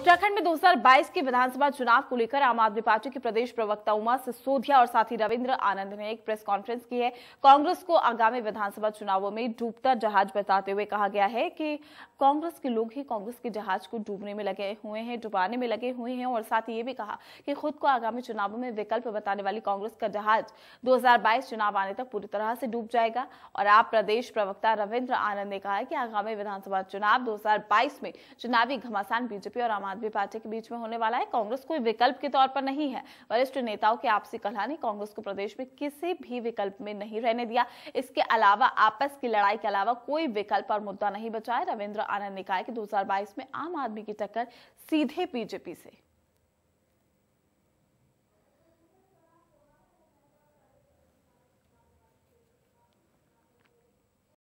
उत्तराखंड में 2022 के विधानसभा चुनाव को लेकर आम आदमी पार्टी के प्रदेश प्रवक्ता उमा सिसोदिया और साथी रविंद्र आनंद ने एक प्रेस कॉन्फ्रेंस की है कांग्रेस को आगामी विधानसभा चुनावों में डूबता जहाज बताते हुए कहा गया है कि कांग्रेस के लोग ही कांग्रेस के जहाज को डूबने में लगे हुए हैं डुबाने में लगे हुए हैं और साथ ही ये भी कहा कि खुद को आगामी चुनावों में विकल्प बताने वाली कांग्रेस का जहाज दो चुनाव आने तक पूरी तरह से डूब जाएगा और आप प्रदेश प्रवक्ता रविन्द्र आनंद ने कहा कि आगामी विधानसभा चुनाव दो में चुनावी घमासान बीजेपी और आम आदमी पार्टी के बीच में होने वाला है कांग्रेस कोई विकल्प के तौर पर नहीं है वरिष्ठ नेताओं की आपसी कलह ने कांग्रेस को प्रदेश में किसी भी विकल्प में नहीं रहने दिया इसके अलावा आपस की लड़ाई के अलावा कोई विकल्प और मुद्दा नहीं बचाया रविन्द्र रविंद्र आनंद ने कहा कि दो में आम आदमी की टक्कर सीधे बीजेपी से